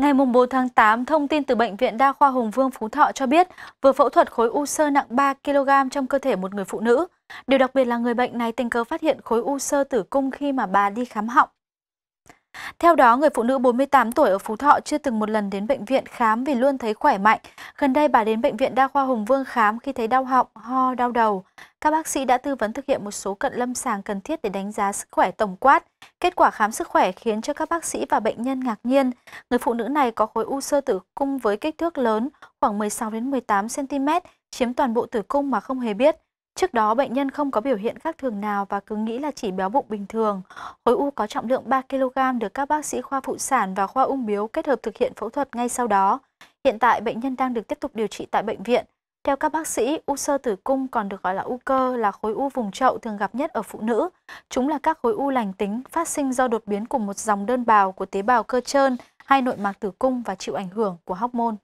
Ngày 4 tháng 8, thông tin từ Bệnh viện Đa khoa Hùng Vương Phú Thọ cho biết vừa phẫu thuật khối u sơ nặng 3 kg trong cơ thể một người phụ nữ. Điều đặc biệt là người bệnh này tình cờ phát hiện khối u sơ tử cung khi mà bà đi khám họng. Theo đó, người phụ nữ 48 tuổi ở Phú Thọ chưa từng một lần đến bệnh viện khám vì luôn thấy khỏe mạnh. Gần đây bà đến bệnh viện Đa khoa Hùng Vương khám khi thấy đau họng, ho, đau đầu. Các bác sĩ đã tư vấn thực hiện một số cận lâm sàng cần thiết để đánh giá sức khỏe tổng quát. Kết quả khám sức khỏe khiến cho các bác sĩ và bệnh nhân ngạc nhiên. Người phụ nữ này có khối u sơ tử cung với kích thước lớn, khoảng 16 đến 18 cm, chiếm toàn bộ tử cung mà không hề biết. Trước đó, bệnh nhân không có biểu hiện khác thường nào và cứ nghĩ là chỉ béo bụng bình thường. Khối u có trọng lượng 3 kg được các bác sĩ khoa phụ sản và khoa ung biếu kết hợp thực hiện phẫu thuật ngay sau đó. Hiện tại, bệnh nhân đang được tiếp tục điều trị tại bệnh viện. Theo các bác sĩ, u sơ tử cung còn được gọi là u cơ, là khối u vùng chậu thường gặp nhất ở phụ nữ. Chúng là các khối u lành tính phát sinh do đột biến của một dòng đơn bào của tế bào cơ trơn hay nội mạc tử cung và chịu ảnh hưởng của hormone.